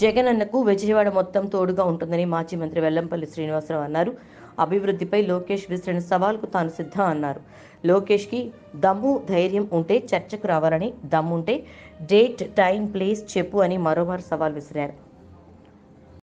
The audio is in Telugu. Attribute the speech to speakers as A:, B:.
A: జగన్ అన్నకు విజయవాడ మొత్తం తోడుగా ఉంటుందని మాజీ మంత్రి వెల్లంపల్లి శ్రీనివాసరావు అన్నారు అభివృద్ధిపై లోకేష్ విసిరిన సవాల్కు తాను సిద్ధం అన్నారు లోకేష్కి దమ్ము ధైర్యం ఉంటే చర్చకు రావాలని దమ్ముంటే డేట్ టైం ప్లేస్ చెప్పు అని మరోమారు సవాల్ విసిరారు